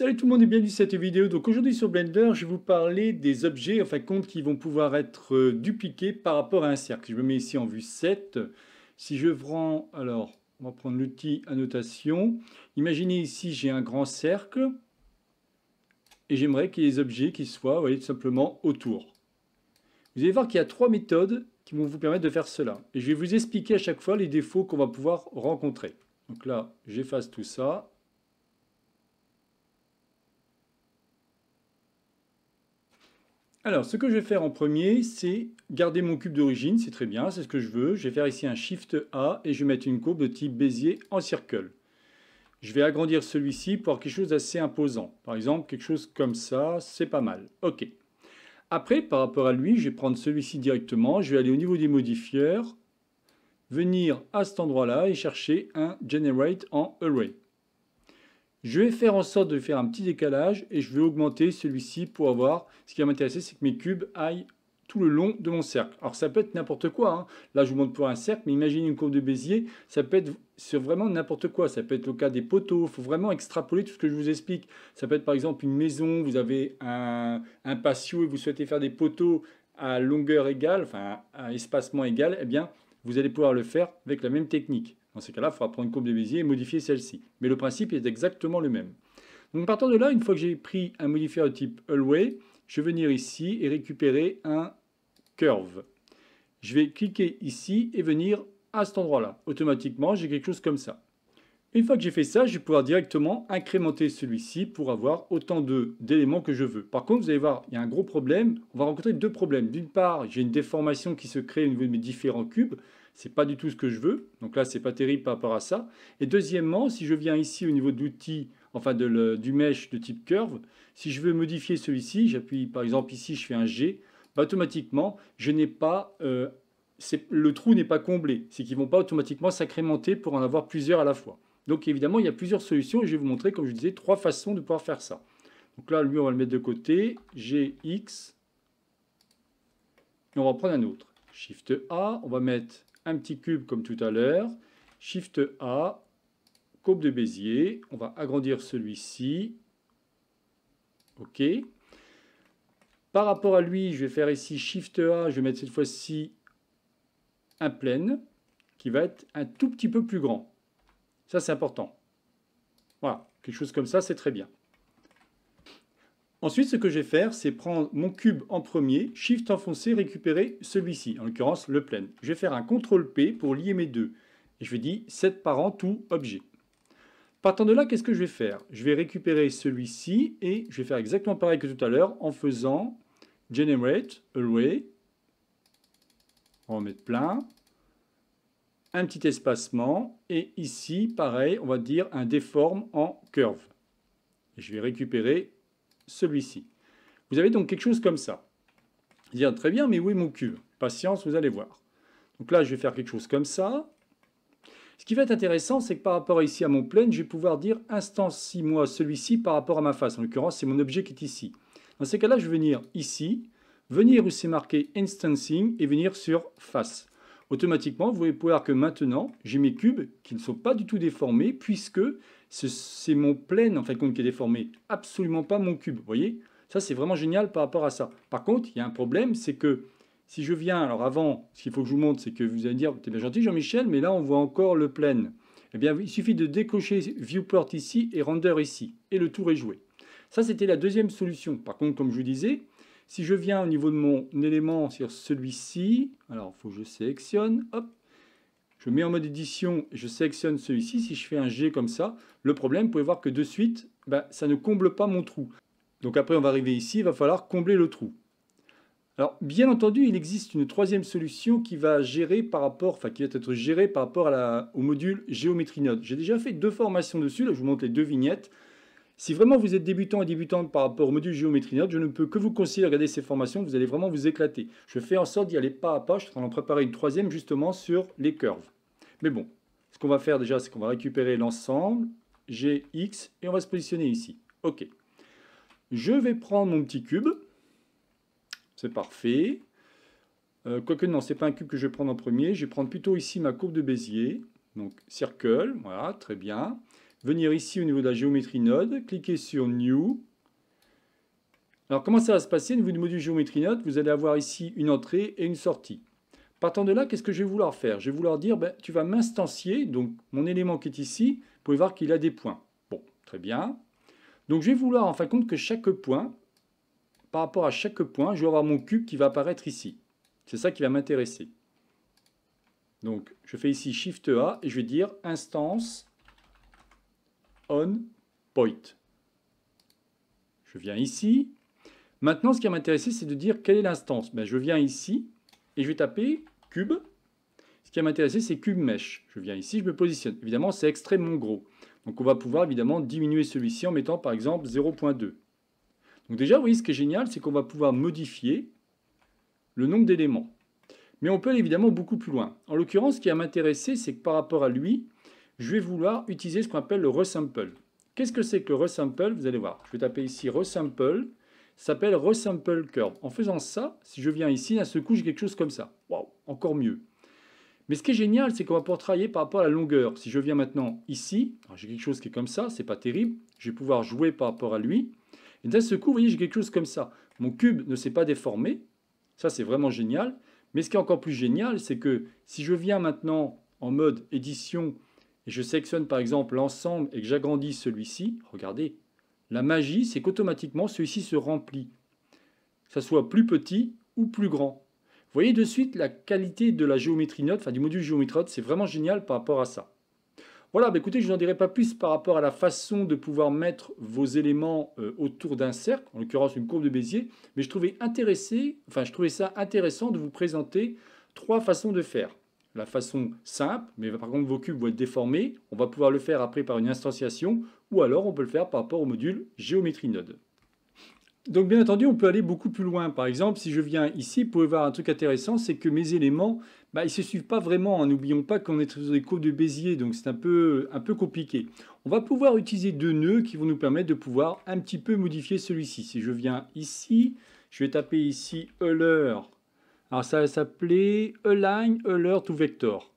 Salut tout le monde et bienvenue dans cette vidéo. Donc aujourd'hui sur Blender, je vais vous parler des objets, en compte, qui vont pouvoir être euh, dupliqués par rapport à un cercle. Je me mets ici en vue 7. Si je prends, alors, on va l'outil annotation. Imaginez ici, j'ai un grand cercle et j'aimerais qu'il y ait des objets qui soient, tout simplement autour. Vous allez voir qu'il y a trois méthodes qui vont vous permettre de faire cela. Et je vais vous expliquer à chaque fois les défauts qu'on va pouvoir rencontrer. Donc là, j'efface tout ça Alors, ce que je vais faire en premier, c'est garder mon cube d'origine, c'est très bien, c'est ce que je veux. Je vais faire ici un Shift A et je vais mettre une courbe de type Bézier en circle. Je vais agrandir celui-ci pour quelque chose d'assez imposant. Par exemple, quelque chose comme ça, c'est pas mal. OK. Après, par rapport à lui, je vais prendre celui-ci directement. Je vais aller au niveau des modifieurs, venir à cet endroit-là et chercher un Generate en Array. Je vais faire en sorte de faire un petit décalage et je vais augmenter celui-ci pour avoir... Ce qui va m'intéresser, c'est que mes cubes aillent tout le long de mon cercle. Alors ça peut être n'importe quoi. Hein. Là, je vous montre pour un cercle, mais imaginez une courbe de Bézier, ça peut être vraiment n'importe quoi. Ça peut être le cas des poteaux. Il faut vraiment extrapoler tout ce que je vous explique. Ça peut être par exemple une maison, vous avez un, un patio et vous souhaitez faire des poteaux à longueur égale, enfin à espacement égal, eh bien, vous allez pouvoir le faire avec la même technique. Dans ce cas-là, il faudra prendre une courbe de Bézier et modifier celle-ci. Mais le principe est exactement le même. Donc partant de là, une fois que j'ai pris un modifier de type Allway, je vais venir ici et récupérer un curve. Je vais cliquer ici et venir à cet endroit-là. Automatiquement, j'ai quelque chose comme ça. Une fois que j'ai fait ça, je vais pouvoir directement incrémenter celui-ci pour avoir autant d'éléments que je veux. Par contre, vous allez voir, il y a un gros problème. On va rencontrer deux problèmes. D'une part, j'ai une déformation qui se crée au niveau de mes différents cubes. C'est pas du tout ce que je veux. Donc là, ce n'est pas terrible par rapport à ça. Et deuxièmement, si je viens ici au niveau d'outils, enfin du mesh de type curve, si je veux modifier celui-ci, j'appuie par exemple ici, je fais un G, bah, automatiquement, euh, le trou n'est pas comblé, c'est qu'ils ne vont pas automatiquement s'incrémenter pour en avoir plusieurs à la fois. Donc évidemment, il y a plusieurs solutions et je vais vous montrer, comme je disais, trois façons de pouvoir faire ça. Donc là, lui, on va le mettre de côté. G, X. Et on va prendre un autre. Shift A, on va mettre un petit cube comme tout à l'heure. Shift A, courbe de Bézier. On va agrandir celui-ci. OK. Par rapport à lui, je vais faire ici Shift A. Je vais mettre cette fois-ci un plein, qui va être un tout petit peu plus grand. Ça, c'est important. Voilà, quelque chose comme ça, c'est très bien. Ensuite, ce que je vais faire, c'est prendre mon cube en premier, Shift enfoncé, récupérer celui-ci, en l'occurrence le plein. Je vais faire un CTRL P pour lier mes deux. Et je vais dire 7 parent tout objet. Partant de là, qu'est-ce que je vais faire Je vais récupérer celui-ci et je vais faire exactement pareil que tout à l'heure en faisant Generate, Array, on va en mettre plein, un petit espacement. Et ici, pareil, on va dire un déforme en curve. je vais récupérer celui-ci. Vous avez donc quelque chose comme ça. Dire ah, très bien, mais où est mon cube Patience, vous allez voir. Donc là, je vais faire quelque chose comme ça. Ce qui va être intéressant, c'est que par rapport ici à mon plane, je vais pouvoir dire instancie moi celui-ci par rapport à ma face. En l'occurrence, c'est mon objet qui est ici. Dans ces cas-là, je vais venir ici, venir où c'est marqué instancing et venir sur face automatiquement, vous pouvez voir que maintenant, j'ai mes cubes qui ne sont pas du tout déformés, puisque c'est mon plane, en fin qui est déformé, absolument pas mon cube, vous voyez Ça, c'est vraiment génial par rapport à ça. Par contre, il y a un problème, c'est que si je viens, alors avant, ce qu'il faut que je vous montre, c'est que vous allez dire, t'es bien gentil Jean-Michel, mais là, on voit encore le plane. Eh bien, il suffit de décocher Viewport ici et Render ici, et le tour est joué. Ça, c'était la deuxième solution. Par contre, comme je vous disais, si je viens au niveau de mon élément sur celui-ci, alors il faut que je sélectionne, hop, je mets en mode édition, je sélectionne celui-ci, si je fais un G comme ça, le problème, vous pouvez voir que de suite, ben, ça ne comble pas mon trou. Donc après, on va arriver ici, il va falloir combler le trou. Alors, bien entendu, il existe une troisième solution qui va gérer par rapport, enfin, qui va être gérée par rapport au module géométrie node. J'ai déjà fait deux formations dessus, là je vous montre les deux vignettes. Si vraiment vous êtes débutant et débutante par rapport au module géométrie node, je ne peux que vous conseiller de regarder ces formations, vous allez vraiment vous éclater. Je fais en sorte d'y aller pas à pas, je suis en préparer une troisième justement sur les curves. Mais bon, ce qu'on va faire déjà, c'est qu'on va récupérer l'ensemble, G, X, et on va se positionner ici. Ok. Je vais prendre mon petit cube. C'est parfait. Euh, quoique non, c'est pas un cube que je vais prendre en premier. Je vais prendre plutôt ici ma courbe de Bézier. Donc, circle, voilà, très bien venir ici au niveau de la géométrie node, cliquer sur New. Alors comment ça va se passer au niveau du module géométrie node Vous allez avoir ici une entrée et une sortie. Partant de là, qu'est-ce que je vais vouloir faire Je vais vouloir dire, ben, tu vas m'instancier, donc mon élément qui est ici, vous pouvez voir qu'il a des points. Bon, très bien. Donc je vais vouloir en fin de compte que chaque point, par rapport à chaque point, je vais avoir mon cube qui va apparaître ici. C'est ça qui va m'intéresser. Donc je fais ici Shift A et je vais dire instance on point. Je viens ici. Maintenant, ce qui va m'intéresser, c'est de dire quelle est l'instance. Ben, je viens ici et je vais taper cube. Ce qui va m'intéresser, c'est cube mesh. Je viens ici, je me positionne. Évidemment, c'est extrêmement gros. Donc, on va pouvoir évidemment diminuer celui-ci en mettant par exemple 0.2. Donc déjà, vous voyez, ce qui est génial, c'est qu'on va pouvoir modifier le nombre d'éléments. Mais on peut aller évidemment beaucoup plus loin. En l'occurrence, ce qui va m'intéresser, c'est que par rapport à lui, je vais vouloir utiliser ce qu'on appelle le resample. Qu'est-ce que c'est que le resample Vous allez voir. Je vais taper ici resample. Ça s'appelle resample curve. En faisant ça, si je viens ici, d'un seul coup, j'ai quelque chose comme ça. Waouh, encore mieux. Mais ce qui est génial, c'est qu'on va pouvoir travailler par rapport à la longueur. Si je viens maintenant ici, j'ai quelque chose qui est comme ça, c'est pas terrible. Je vais pouvoir jouer par rapport à lui. Et d'un seul coup, vous voyez, j'ai quelque chose comme ça. Mon cube ne s'est pas déformé. Ça, c'est vraiment génial. Mais ce qui est encore plus génial, c'est que si je viens maintenant en mode édition, et je sélectionne par exemple l'ensemble et que j'agrandis celui-ci, regardez, la magie, c'est qu'automatiquement celui-ci se remplit, que ce soit plus petit ou plus grand. Vous voyez de suite la qualité de la géométrie note, enfin du module géométrie note, c'est vraiment génial par rapport à ça. Voilà, bah, écoutez, je n'en dirai pas plus par rapport à la façon de pouvoir mettre vos éléments euh, autour d'un cercle, en l'occurrence une courbe de Bézier, mais je trouvais, intéressé, enfin, je trouvais ça intéressant de vous présenter trois façons de faire la façon simple, mais par contre vos cubes vont être déformés. On va pouvoir le faire après par une instantiation, ou alors on peut le faire par rapport au module géométrie node. Donc bien entendu, on peut aller beaucoup plus loin. Par exemple, si je viens ici, vous pouvez voir un truc intéressant, c'est que mes éléments, bah, ils ne se suivent pas vraiment. N'oublions pas qu'on est sur des courbes de Bézier, donc c'est un peu, un peu compliqué. On va pouvoir utiliser deux nœuds qui vont nous permettre de pouvoir un petit peu modifier celui-ci. Si je viens ici, je vais taper ici Euler alors ça va s'appeler Align, Alert to Vector.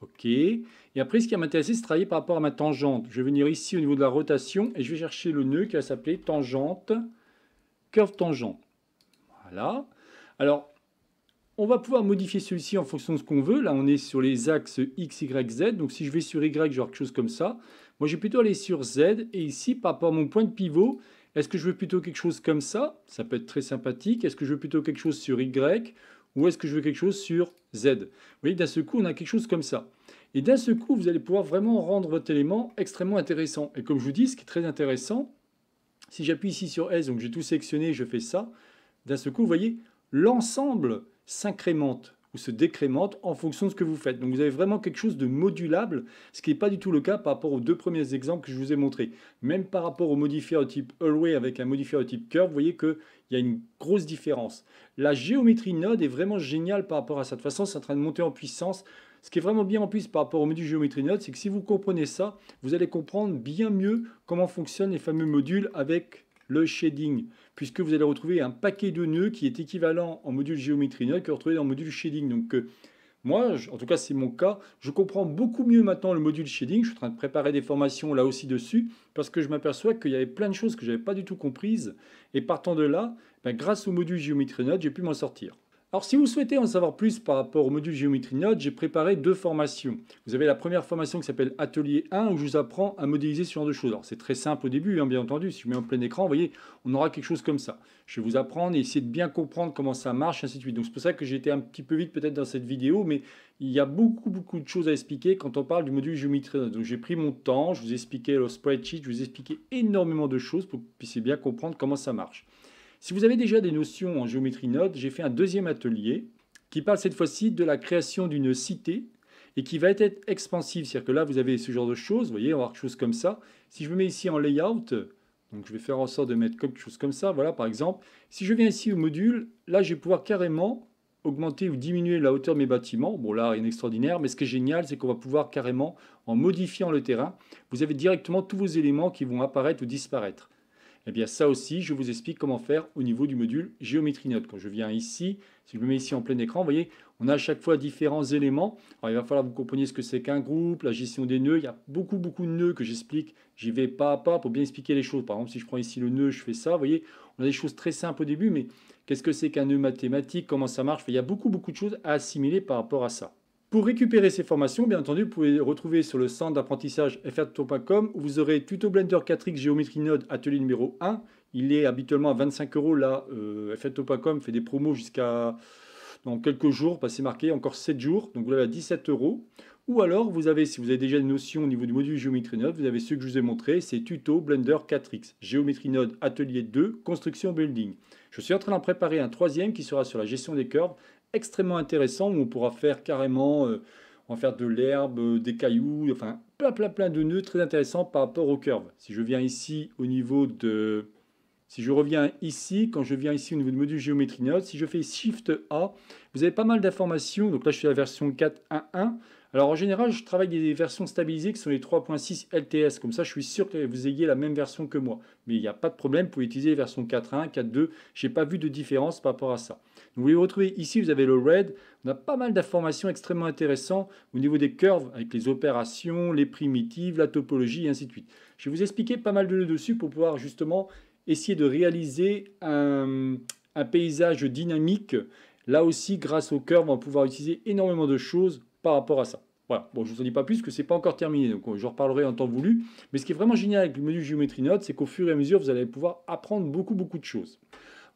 OK. Et après, ce qui va m'intéresser, c'est travailler par rapport à ma tangente. Je vais venir ici au niveau de la rotation et je vais chercher le nœud qui va s'appeler tangente, curve tangente. Voilà. Alors, on va pouvoir modifier celui-ci en fonction de ce qu'on veut. Là, on est sur les axes X, Y, Z. Donc, si je vais sur Y, je vais quelque chose comme ça. Moi, je vais plutôt aller sur Z. Et ici, par rapport à mon point de pivot, est-ce que je veux plutôt quelque chose comme ça Ça peut être très sympathique. Est-ce que je veux plutôt quelque chose sur Y ou est-ce que je veux quelque chose sur Z Vous voyez, d'un seul coup, on a quelque chose comme ça. Et d'un seul coup, vous allez pouvoir vraiment rendre votre élément extrêmement intéressant. Et comme je vous dis, ce qui est très intéressant, si j'appuie ici sur S, donc j'ai tout sélectionné, je fais ça, d'un seul coup, vous voyez, l'ensemble s'incrémente ou se décrémente en fonction de ce que vous faites. Donc vous avez vraiment quelque chose de modulable, ce qui n'est pas du tout le cas par rapport aux deux premiers exemples que je vous ai montrés. Même par rapport au modifier au type Always avec un modifier au type Curve, vous voyez que il y a une grosse différence. La géométrie Node est vraiment géniale par rapport à ça. De toute façon, c'est en train de monter en puissance. Ce qui est vraiment bien en plus par rapport au module géométrie Node, c'est que si vous comprenez ça, vous allez comprendre bien mieux comment fonctionnent les fameux modules avec le shading, puisque vous allez retrouver un paquet de nœuds qui est équivalent en module géométrie Node que retrouvé dans module shading. Donc, euh, moi, en tout cas, c'est mon cas. Je comprends beaucoup mieux maintenant le module shading. Je suis en train de préparer des formations là aussi dessus parce que je m'aperçois qu'il y avait plein de choses que je n'avais pas du tout comprises. Et partant de là, ben, grâce au module Geometry note, j'ai pu m'en sortir. Alors si vous souhaitez en savoir plus par rapport au module géométrie node, j'ai préparé deux formations. Vous avez la première formation qui s'appelle Atelier 1 où je vous apprends à modéliser ce genre de choses. Alors c'est très simple au début, hein, bien entendu, si je mets en plein écran, vous voyez, on aura quelque chose comme ça. Je vais vous apprendre et essayer de bien comprendre comment ça marche, ainsi de suite. Donc c'est pour ça que j'ai été un petit peu vite peut-être dans cette vidéo, mais il y a beaucoup beaucoup de choses à expliquer quand on parle du module géométrie node. Donc j'ai pris mon temps, je vous expliquais le spreadsheet, je vous ai énormément de choses pour que vous puissiez bien comprendre comment ça marche. Si vous avez déjà des notions en géométrie node, j'ai fait un deuxième atelier qui parle cette fois-ci de la création d'une cité et qui va être expansive. C'est-à-dire que là, vous avez ce genre de choses, vous voyez, on va avoir quelque chose comme ça. Si je me mets ici en layout, donc je vais faire en sorte de mettre quelque chose comme ça, voilà par exemple. Si je viens ici au module, là je vais pouvoir carrément augmenter ou diminuer la hauteur de mes bâtiments. Bon là, rien d'extraordinaire, mais ce qui est génial, c'est qu'on va pouvoir carrément, en modifiant le terrain, vous avez directement tous vos éléments qui vont apparaître ou disparaître. Eh bien ça aussi, je vous explique comment faire au niveau du module géométrie note. Quand je viens ici, si je me mets ici en plein écran, vous voyez, on a à chaque fois différents éléments. Alors il va falloir que vous compreniez ce que c'est qu'un groupe, la gestion des nœuds. Il y a beaucoup, beaucoup de nœuds que j'explique. J'y vais pas à pas pour bien expliquer les choses. Par exemple, si je prends ici le nœud, je fais ça. Vous voyez, on a des choses très simples au début, mais qu'est-ce que c'est qu'un nœud mathématique Comment ça marche Il y a beaucoup, beaucoup de choses à assimiler par rapport à ça. Pour récupérer ces formations, bien entendu, vous pouvez les retrouver sur le centre d'apprentissage frtuto.com où vous aurez Tuto Blender 4X Géométrie Node Atelier numéro 1. Il est habituellement à 25 euros. Là, euh, fait des promos jusqu'à dans quelques jours, pas c'est marqué, encore 7 jours. Donc vous l'avez à 17 euros. Ou alors, vous avez, si vous avez déjà une notion au niveau du module Géométrie Node, vous avez ceux que je vous ai montrés, c'est Tuto Blender 4X, Géométrie Node Atelier 2, Construction Building. Je suis en train d'en préparer un troisième qui sera sur la gestion des curves extrêmement intéressant où on pourra faire carrément, euh, on va faire de l'herbe, euh, des cailloux, enfin plein plein plein de nœuds très intéressants par rapport aux curves. Si je viens ici au niveau de, si je reviens ici, quand je viens ici au niveau du module géométrie note, si je fais Shift A, vous avez pas mal d'informations. Donc là, je suis à la version 4.1.1. Alors en général, je travaille des versions stabilisées qui sont les 3.6 LTS. Comme ça, je suis sûr que vous ayez la même version que moi. Mais il n'y a pas de problème, pour utiliser les versions 4.1, 4.2. Je n'ai pas vu de différence par rapport à ça. Vous vous retrouver ici, vous avez le RED. On a pas mal d'informations extrêmement intéressantes au niveau des curves, avec les opérations, les primitives, la topologie, et ainsi de suite. Je vais vous expliquer pas mal de le dessus pour pouvoir justement essayer de réaliser un, un paysage dynamique. Là aussi, grâce aux curves, on va pouvoir utiliser énormément de choses par rapport à ça. Voilà, bon, je ne vous en dis pas plus, que ce n'est pas encore terminé, donc euh, je reparlerai en temps voulu. Mais ce qui est vraiment génial avec le menu géométrie note, c'est qu'au fur et à mesure, vous allez pouvoir apprendre beaucoup, beaucoup de choses.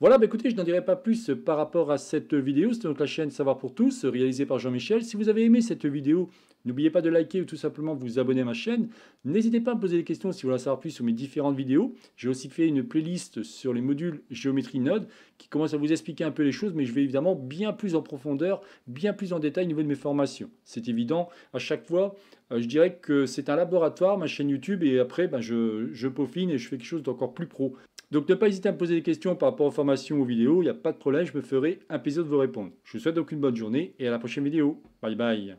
Voilà, bah écoutez, je n'en dirai pas plus par rapport à cette vidéo. C'est donc la chaîne Savoir pour tous, réalisée par Jean-Michel. Si vous avez aimé cette vidéo, n'oubliez pas de liker ou tout simplement vous abonner à ma chaîne. N'hésitez pas à me poser des questions si vous voulez en savoir plus sur mes différentes vidéos. J'ai aussi fait une playlist sur les modules géométrie node qui commence à vous expliquer un peu les choses, mais je vais évidemment bien plus en profondeur, bien plus en détail au niveau de mes formations. C'est évident, à chaque fois, euh, je dirais que c'est un laboratoire, ma chaîne YouTube, et après, ben, je peaufine et je fais quelque chose d'encore plus pro. Donc ne pas hésiter à me poser des questions par rapport aux formations ou aux vidéos, il n'y a pas de problème, je me ferai un plaisir de vous répondre. Je vous souhaite donc une bonne journée et à la prochaine vidéo. Bye bye